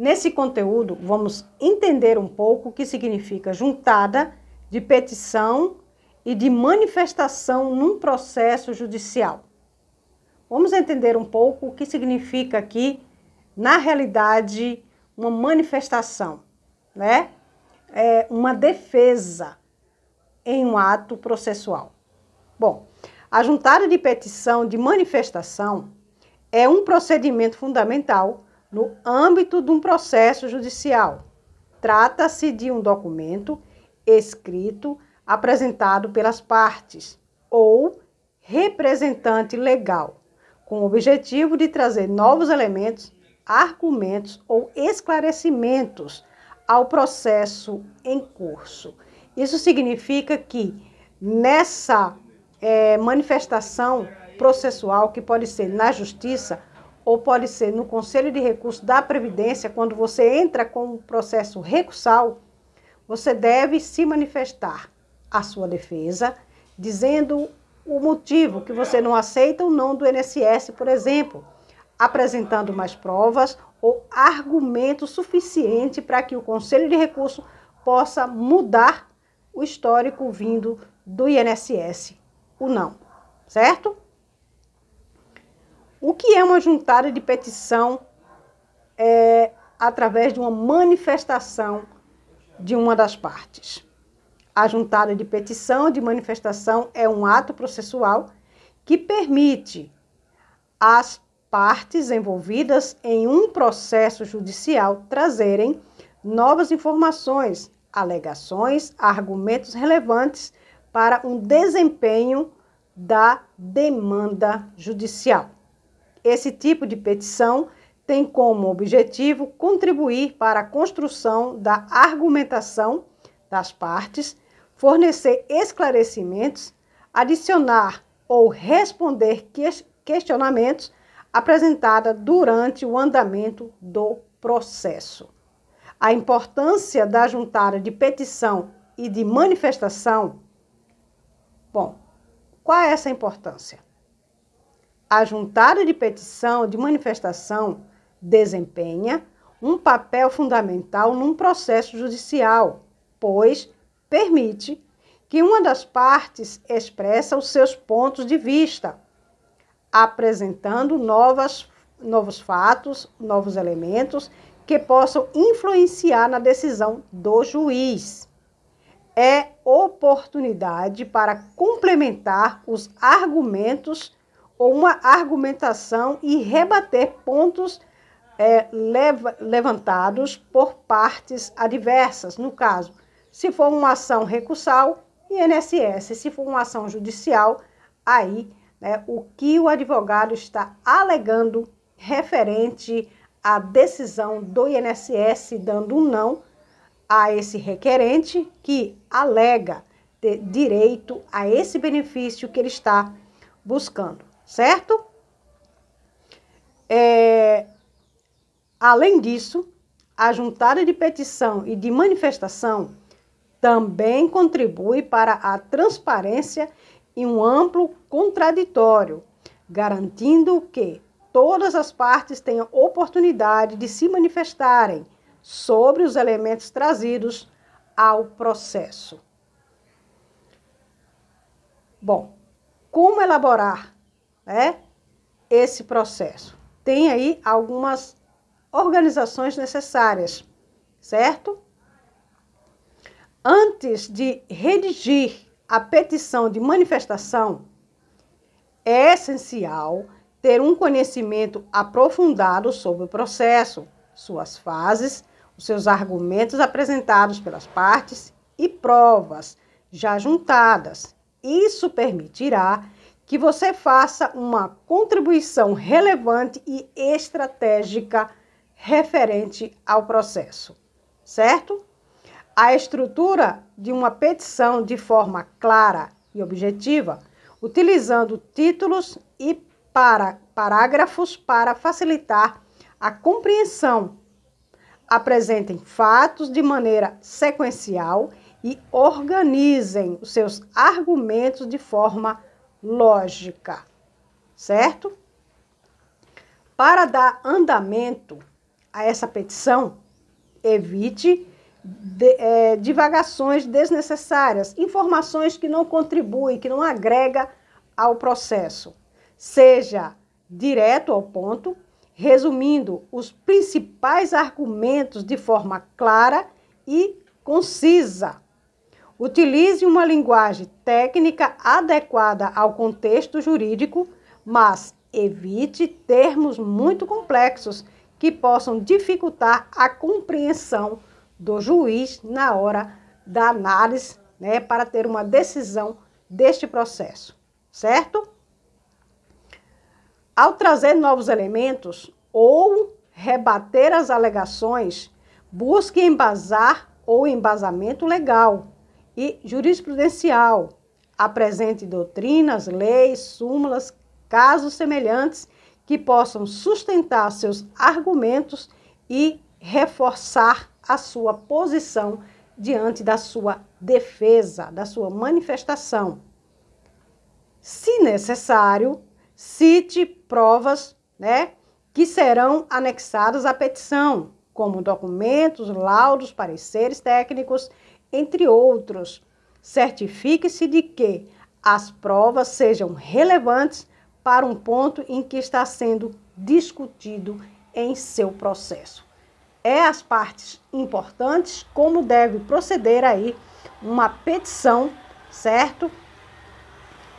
Nesse conteúdo, vamos entender um pouco o que significa juntada de petição e de manifestação num processo judicial. Vamos entender um pouco o que significa aqui, na realidade, uma manifestação, né? É uma defesa em um ato processual. Bom, a juntada de petição de manifestação é um procedimento fundamental no âmbito de um processo judicial. Trata-se de um documento escrito apresentado pelas partes ou representante legal, com o objetivo de trazer novos elementos, argumentos ou esclarecimentos ao processo em curso. Isso significa que nessa é, manifestação processual, que pode ser na justiça, ou pode ser no Conselho de Recursos da Previdência, quando você entra com um processo recursal, você deve se manifestar a sua defesa, dizendo o motivo que você não aceita o não do INSS, por exemplo, apresentando mais provas ou argumento suficiente para que o Conselho de Recursos possa mudar o histórico vindo do INSS, o não, certo? O que é uma juntada de petição é, através de uma manifestação de uma das partes? A juntada de petição de manifestação é um ato processual que permite às partes envolvidas em um processo judicial trazerem novas informações, alegações, argumentos relevantes para um desempenho da demanda judicial. Esse tipo de petição tem como objetivo contribuir para a construção da argumentação das partes, fornecer esclarecimentos, adicionar ou responder questionamentos apresentados durante o andamento do processo. A importância da juntada de petição e de manifestação. Bom, qual é essa importância? a juntada de petição, de manifestação, desempenha um papel fundamental num processo judicial, pois permite que uma das partes expressa os seus pontos de vista, apresentando novas, novos fatos, novos elementos que possam influenciar na decisão do juiz. É oportunidade para complementar os argumentos ou uma argumentação e rebater pontos é, levantados por partes adversas, no caso, se for uma ação recursal, INSS, se for uma ação judicial, aí né, o que o advogado está alegando referente à decisão do INSS dando um não a esse requerente que alega ter direito a esse benefício que ele está buscando certo? É, além disso, a juntada de petição e de manifestação também contribui para a transparência e um amplo contraditório, garantindo que todas as partes tenham oportunidade de se manifestarem sobre os elementos trazidos ao processo. Bom, como elaborar né, esse processo. Tem aí algumas organizações necessárias, certo? Antes de redigir a petição de manifestação, é essencial ter um conhecimento aprofundado sobre o processo, suas fases, os seus argumentos apresentados pelas partes e provas já juntadas. Isso permitirá que você faça uma contribuição relevante e estratégica referente ao processo, certo? A estrutura de uma petição de forma clara e objetiva, utilizando títulos e para parágrafos para facilitar a compreensão. Apresentem fatos de maneira sequencial e organizem os seus argumentos de forma lógica, certo? Para dar andamento a essa petição, evite de, é, divagações desnecessárias, informações que não contribuem, que não agrega ao processo. Seja direto ao ponto, resumindo os principais argumentos de forma clara e concisa. Utilize uma linguagem técnica adequada ao contexto jurídico, mas evite termos muito complexos que possam dificultar a compreensão do juiz na hora da análise, né, para ter uma decisão deste processo, certo? Ao trazer novos elementos ou rebater as alegações, busque embasar ou embasamento legal e jurisprudencial. Apresente doutrinas, leis, súmulas, casos semelhantes que possam sustentar seus argumentos e reforçar a sua posição diante da sua defesa, da sua manifestação. Se necessário, cite provas, né, que serão anexadas à petição, como documentos, laudos, pareceres técnicos entre outros. Certifique-se de que as provas sejam relevantes para um ponto em que está sendo discutido em seu processo. É as partes importantes como deve proceder aí uma petição, certo?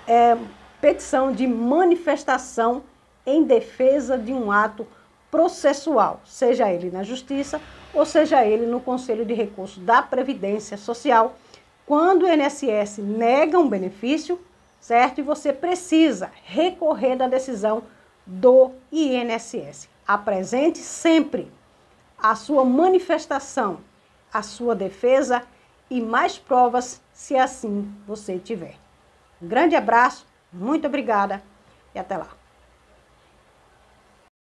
É, petição de manifestação em defesa de um ato processual, seja ele na Justiça ou seja ele no Conselho de Recurso da Previdência Social, quando o INSS nega um benefício, certo? E você precisa recorrer da decisão do INSS. Apresente sempre a sua manifestação, a sua defesa e mais provas, se assim você tiver. Um grande abraço, muito obrigada e até lá.